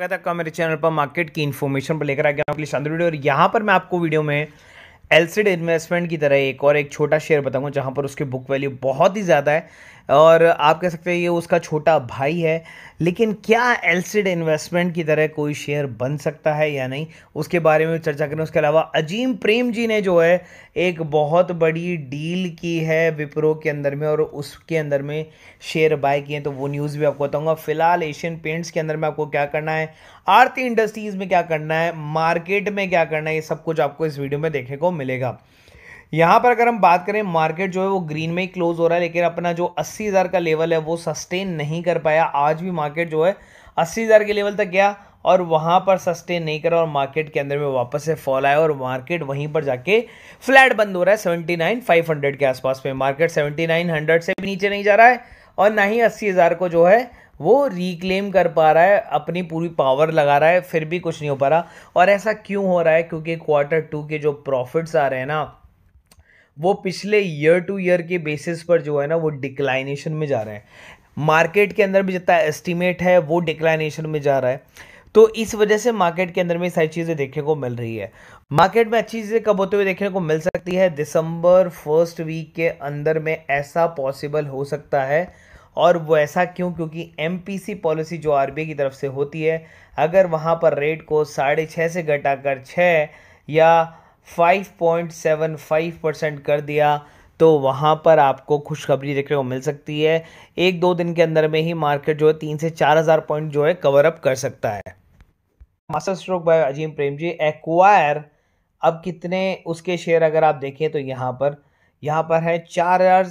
स्वागत है आपका मेरे चैनल पर मार्केट की इन्फॉर्मेशन पर लेकर आ गया आपके लिए शानदार वीडियो और यहाँ पर मैं आपको वीडियो में एलसीड इन्वेस्टमेंट की तरह एक और एक छोटा शेयर बताऊंगा जहाँ पर उसके बुक वैल्यू बहुत ही ज़्यादा है और आप कह सकते हैं ये उसका छोटा भाई है लेकिन क्या एलसीड इन्वेस्टमेंट की तरह कोई शेयर बन सकता है या नहीं उसके बारे में चर्चा करें उसके अलावा अजीम प्रेम जी ने जो है एक बहुत बड़ी डील की है विप्रो के अंदर में और उसके अंदर में शेयर बाय किए तो वो न्यूज़ भी आपको बताऊँगा फिलहाल एशियन पेंट्स के अंदर में आपको क्या करना है आरती इंडस्ट्रीज़ में क्या करना है मार्केट में क्या करना है ये सब कुछ आपको इस वीडियो में देखने को मिलेगा यहाँ पर अगर हम बात करें मार्केट जो है वो ग्रीन में ही क्लोज हो रहा है लेकिन अपना जो अस्सी हज़ार का लेवल है वो सस्टेन नहीं कर पाया आज भी मार्केट जो है अस्सी हज़ार के लेवल तक गया और वहाँ पर सस्टेन नहीं करा और मार्केट के अंदर में वापस से फॉल आया और मार्केट वहीं पर जाके फ्लैट बंद हो रहा है सेवेंटी नाइन फाइव हंड्रेड के आसपास में मार्केट सेवेंटी नाइन हंड्रेड से भी नीचे नहीं जा रहा है और ना ही अस्सी हज़ार को जो है वो रिक्लेम कर पा रहा है अपनी पूरी पावर लगा रहा है फिर भी कुछ नहीं हो पा रहा और ऐसा क्यों हो रहा है क्योंकि क्वार्टर टू के जो प्रॉफिट्स आ रहे हैं ना वो पिछले ईयर टू ईयर के बेसिस पर जो है ना वो डिक्लाइनेशन में जा रहे हैं मार्केट के अंदर भी जितना एस्टिमेट है वो डिक्लाइनेशन में जा रहा है तो इस वजह से मार्केट के अंदर में सारी चीज़ें देखने को मिल रही है मार्केट में अच्छी चीज़ें कब होते हुए देखने को मिल सकती है दिसंबर फर्स्ट वीक के अंदर में ऐसा पॉसिबल हो सकता है और वो ऐसा क्यों क्योंकि एम पॉलिसी जो आर की तरफ से होती है अगर वहाँ पर रेट को साढ़े छः से घटाकर छः या 5.75 परसेंट कर दिया तो वहाँ पर आपको खुशखबरी देखने को मिल सकती है एक दो दिन के अंदर में ही मार्केट जो है तीन से चार हज़ार पॉइंट जो है कवर अप कर सकता है master stroke by Azim Premji acquire अब कितने उसके शेयर अगर आप देखें तो यहाँ पर यहाँ पर है चार हज़ार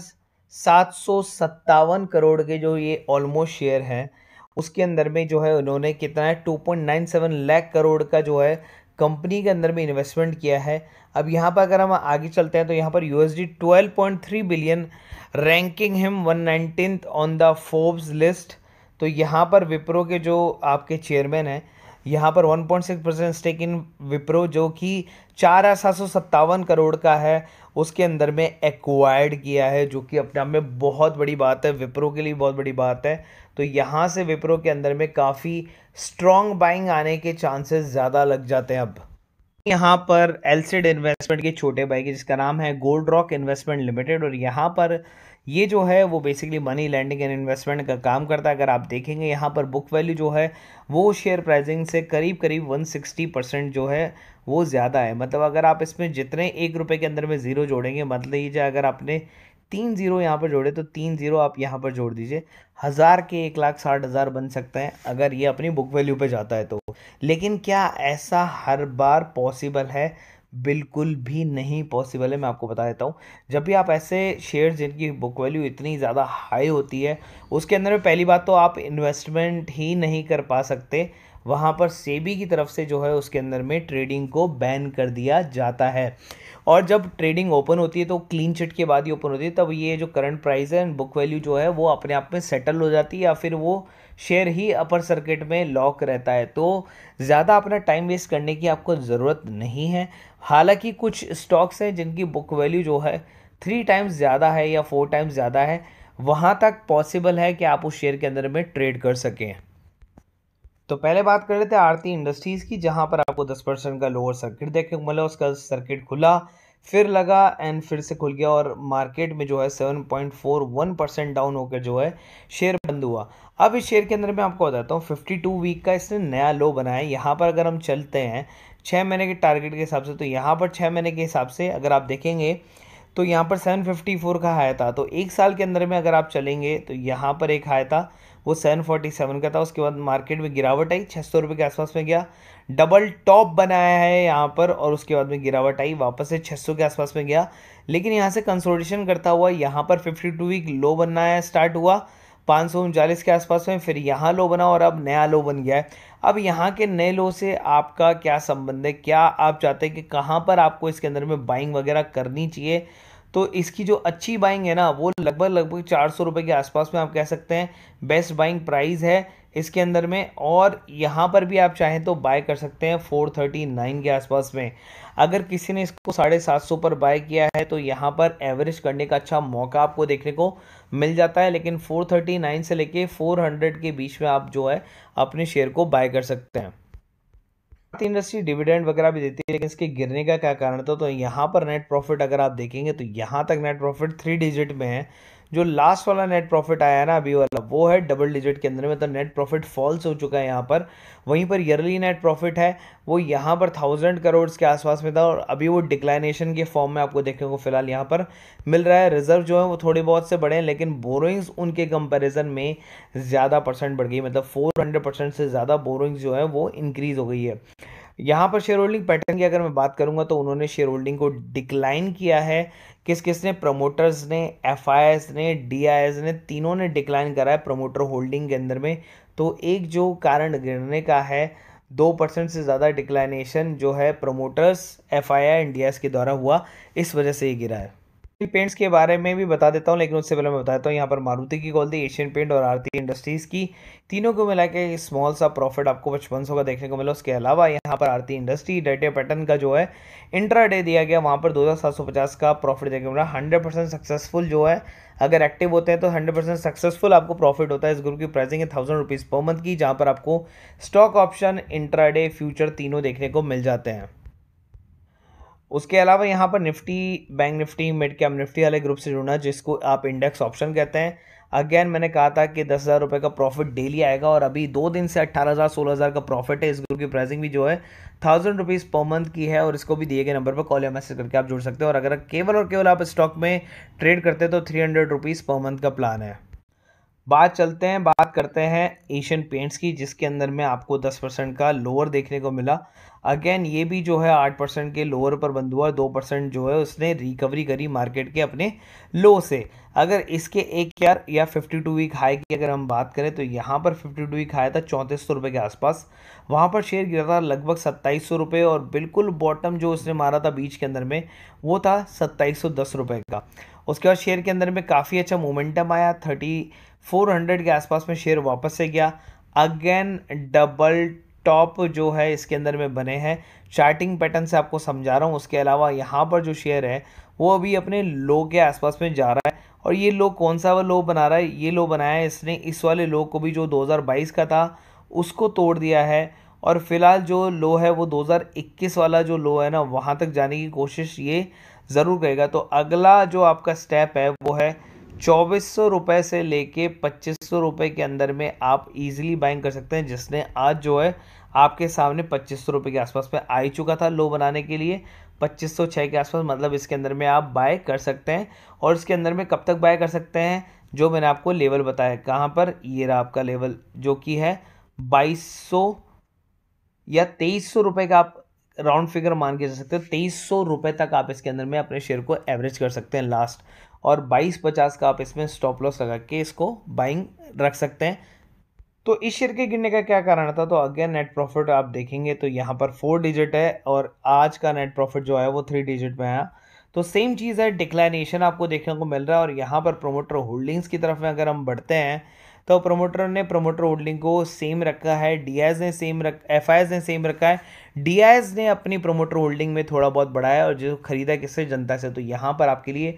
सात सौ सत्तावन करोड़ के जो ये ऑलमोस्ट शेयर हैं उसके अंदर में जो है उन्होंने कितना है two point nine seven lakh crore का जो है कंपनी के अंदर में इन्वेस्टमेंट किया है अब यहाँ पर अगर हम आगे चलते हैं तो यहाँ पर U S D twelve point three billion ranking him one nineteen on the Forbes list तो यहाँ पर विप्रो के जो आपके चेयरमैन हैं यहाँ पर 1.6 परसेंट स्टेक इन विप्रो जो कि चार सात करोड़ का है उसके अंदर में एक्वायर्ड किया है जो कि अपने आप में बहुत बड़ी बात है विप्रो के लिए बहुत बड़ी बात है तो यहाँ से विप्रो के अंदर में काफ़ी स्ट्रॉन्ग बाइंग आने के चांसेस ज़्यादा लग जाते हैं अब यहाँ पर एलसीड इन्वेस्टमेंट के छोटे भाई जिसका नाम है गोल्ड रॉक इन्वेस्टमेंट लिमिटेड और यहाँ पर ये जो है वो basically money lending and investment का काम करता है अगर आप देखेंगे यहाँ पर बुक वैल्यू जो है वो शेयर प्राइसिंग से करीब करीब 160 परसेंट जो है वो ज़्यादा है मतलब अगर आप इसमें जितने एक रुपये के अंदर में ज़ीरो जोड़ेंगे मतलब लीजिए अगर आपने तीन जीरो यहाँ पर जोड़े तो तीन जीरो आप यहाँ पर जोड़ दीजिए हज़ार के एक लाख साठ हज़ार बन सकते हैं अगर ये अपनी बुक वैल्यू पे जाता है तो लेकिन क्या ऐसा हर बार पॉसिबल है बिल्कुल भी नहीं पॉसिबल है मैं आपको बता देता हूँ जब भी आप ऐसे शेयर जिनकी बुक वैल्यू इतनी ज़्यादा हाई होती है उसके अंदर में पहली बात तो आप इन्वेस्टमेंट ही नहीं कर पा सकते वहाँ पर सेबी की तरफ से जो है उसके अंदर में ट्रेडिंग को बैन कर दिया जाता है और जब ट्रेडिंग ओपन होती है तो क्लीन चिट के बाद ही ओपन होती है तब ये जो करंट प्राइस है बुक वैल्यू जो है वो अपने आप में सेटल हो जाती है या फिर वो शेयर ही अपर सर्किट में लॉक रहता है तो ज़्यादा अपना टाइम वेस्ट करने की आपको ज़रूरत नहीं है हालांकि कुछ स्टॉक्स हैं जिनकी बुक वैल्यू जो है थ्री टाइम्स ज़्यादा है या फोर टाइम्स ज़्यादा है वहाँ तक पॉसिबल है कि आप उस शेयर के अंदर में ट्रेड कर सकें तो पहले बात कर लेते हैं आरती इंडस्ट्रीज़ की जहाँ पर आपको दस परसेंट का लोअर सर्किट देखने को मिला उसका सर्किट खुला फिर लगा एंड फिर से खुल गया और मार्केट में जो है 7.41 परसेंट डाउन होकर जो है शेयर बंद हुआ अब इस शेयर के अंदर मैं आपको बताता हूँ 52 वीक का इसने नया लो बनाया है यहाँ पर अगर हम चलते हैं छः महीने के टारगेट के हिसाब से तो यहाँ पर छः महीने के हिसाब से अगर आप देखेंगे तो यहाँ पर 754 का हाई था तो एक साल के अंदर में अगर आप चलेंगे तो यहाँ पर एक हाई था वो 747 का था उसके बाद मार्केट में गिरावट आई छः सौ के आसपास में गया डबल टॉप बनाया है यहाँ पर और उसके बाद में गिरावट आई वापस से सौ के आसपास में गया लेकिन यहाँ से कंसोलिडेशन करता हुआ यहाँ पर 52 वीक लो बनाया स्टार्ट हुआ पाँच सौ उनचालीस के आसपास में फिर यहाँ लो बना और अब नया लो बन गया है अब यहाँ के नए लो से आपका क्या संबंध है क्या आप चाहते हैं कि कहाँ पर आपको इसके अंदर में बाइंग वगैरह करनी चाहिए तो इसकी जो अच्छी बाइंग है ना वो लगभग लगभग चार सौ रुपये के आसपास में आप कह सकते हैं बेस्ट बाइंग प्राइस है इसके अंदर में और यहाँ पर भी आप चाहें तो बाय कर सकते हैं फोर थर्टी नाइन के आसपास में अगर किसी ने इसको साढ़े सात सौ पर बाय किया है तो यहाँ पर एवरेज करने का अच्छा मौका आपको देखने को मिल जाता है लेकिन फोर थर्टी नाइन से लेके फोर हंड्रेड के बीच में आप जो है अपने शेयर को बाय कर सकते हैं भारतीय इंडस्ट्री डिविडेंड वगैरह भी देती है लेकिन इसके गिरने का क्या कारण था तो यहाँ पर नेट प्रॉफिट अगर आप देखेंगे तो यहाँ तक नेट प्रॉफिट थ्री डिजिट में है जो लास्ट वाला नेट प्रॉफिट आया है ना अभी वाला वो है डबल डिजिट के अंदर में तो नेट प्रॉफिट फॉल्स हो चुका है यहाँ पर वहीं पर ईयरली नेट प्रॉफिट है वो यहाँ पर थाउजेंड करोड़ के आसपास में था और अभी वो डिक्लाइनेशन के फॉर्म में आपको देखने को फिलहाल यहाँ पर मिल रहा है रिजर्व जो है वो थोड़े बहुत से बढ़े हैं लेकिन बोरोइंग्स उनके कंपेरिजन में ज़्यादा परसेंट बढ़ गई मतलब फोर हंड्रेड परसेंट से ज़्यादा बोरोइंग्स जो है वो इंक्रीज़ हो गई है यहाँ पर शेयर होल्डिंग पैटर्न की अगर मैं बात करूँगा तो उन्होंने शेयर होल्डिंग को डिक्लाइन किया है किस किस ने प्रमोटर्स ने एफ ने डी ने तीनों ने डिक्लाइन करा है प्रमोटर होल्डिंग के अंदर में तो एक जो कारण गिरने का है दो परसेंट से ज़्यादा डिक्लाइनेशन जो है प्रमोटर्स एफ आई के द्वारा हुआ इस वजह से ये गिरा है पेंट्स के बारे में भी बता देता हूँ लेकिन उससे पहले मैं बताता हूँ यहाँ पर मारुति की कॉल थी एशियन पेंट और आरती इंडस्ट्रीज़ की तीनों को मिला के स्मॉल सा प्रॉफिट आपको पचपन सौ का देखने को मिला उसके अलावा यहाँ पर आरती इंडस्ट्री डेटे पैटर्न का जो है इंट्रा डे दिया गया वहाँ पर दो हज़ार सात सौ पचास का प्रॉफिट देखने को मिला हंड्रेड परसेंट सक्सेसफुल जो है अगर एक्टिव होते हैं तो हंड्रेड परसेंट सक्सेसफुल आपको प्रॉफिट होता है इस ग्रुप की प्राइसिंग है थाउजेंड रुपीज़ पर मंथ की जहाँ पर आपको stock option intraday future तीनों देखने को मिल जाते हैं उसके अलावा यहाँ पर Nifty bank Nifty midcap Nifty वाले ग्रुप से जुड़ना जिसको आप इंडेक्स ऑप्शन कहते हैं अगेन मैंने कहा था कि दस हज़ार रुपये का प्रॉफिट डेली आएगा और अभी दो दिन से अट्ठारह हज़ार सोलह हज़ार का प्रॉफिट है इस ग्रुप की प्राइसिंग भी जो है थाउजेंड रुपीज़ पर मंथ की है और इसको भी दिए गए नंबर पर कॉल या मैसेज करके आप जुड़ सकते हैं और अगर केवल और केवल आप स्टॉक में ट्रेड करते हैं तो three hundred rupees per month का प्लान है बात चलते हैं बात करते हैं एशियन पेंट्स की जिसके अंदर में आपको दस परसेंट का लोअर देखने को मिला अगेन ये भी जो है आठ परसेंट के लोअर पर बंद हुआ दो परसेंट जो है उसने रिकवरी करी मार्केट के अपने लो से अगर इसके एक यार या फिफ्टी टू वीक हाई की अगर हम बात करें तो यहाँ पर फिफ्टी टू वीक हाई था चौंतीस सौ रुपये के आसपास वहाँ पर शेयर गिरा था लगभग सत्ताईस सौ रुपये और बिल्कुल बॉटम जो उसने मारा था बीच के अंदर में वो था सत्ताईस सौ दस रुपये का उसके बाद शेयर के अंदर में काफ़ी अच्छा मोमेंटम आया थर्टी 400 के आसपास में शेयर वापस से गया अगेन डबल टॉप जो है इसके अंदर में बने हैं चार्टिंग पैटर्न से आपको समझा रहा हूँ उसके अलावा यहाँ पर जो शेयर है वो अभी अपने लो के आसपास में जा रहा है और ये लो कौन सा वो लो बना रहा है ये लो बनाया है इसने इस वाले लो को भी जो 2022 का था उसको तोड़ दिया है और फिलहाल जो लो है वो 2021 वाला जो लो है ना वहाँ तक जाने की कोशिश ये ज़रूर करेगा तो अगला जो आपका स्टेप है वो है चौबीस सौ रुपये से लेके पच्चीस सौ रुपये के अंदर में आप इजीली बाइंग कर सकते हैं जिसने आज जो है आपके सामने पच्चीस सौ रुपये के आसपास पे आ ही चुका था लो बनाने के लिए पच्चीस सौ छः के आसपास मतलब इसके अंदर में आप बाय कर सकते हैं और इसके अंदर में कब तक बाय कर सकते हैं जो मैंने आपको लेवल बताया कहाँ पर ये रहा आपका लेवल जो कि है बाईस सौ या तेईस सौ का आप राउंड फिगर मान के जा सकते हो तेईस सौ रुपये तक आप इसके अंदर में अपने शेयर को एवरेज कर सकते हैं लास्ट और बाईस पचास का आप इसमें स्टॉप लॉस लगा के इसको बाइंग रख सकते हैं तो इस शेयर के गिरने का क्या कारण था तो अगेन नेट प्रॉफिट आप देखेंगे तो यहाँ पर फोर डिजिट है और आज का नेट प्रॉफिट जो है वो थ्री डिजिट में आया तो सेम चीज़ है डिक्लाइनेशन आपको देखने को मिल रहा है और यहाँ पर प्रोमोटर होल्डिंग्स की तरफ में अगर हम बढ़ते हैं तो प्रमोटर ने प्रमोटर होल्डिंग को सेम रखा है डीआईज ने सेम रख एफ ने सेम रखा है डीआईज ने अपनी प्रमोटर होल्डिंग में थोड़ा बहुत बढ़ाया और जो खरीदा किससे जनता से तो यहाँ पर आपके लिए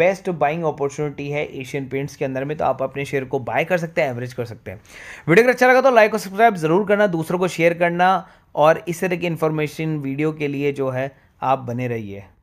बेस्ट बाइंग अपॉर्चुनिटी है एशियन पेंट्स के अंदर में तो आप अपने शेयर को बाय कर सकते हैं एवरेज कर सकते हैं वीडियो अगर अच्छा लगा तो लाइक और सब्सक्राइब जरूर करना दूसरों को शेयर करना और इस तरह की इन्फॉर्मेशन वीडियो के लिए जो है आप बने रहिए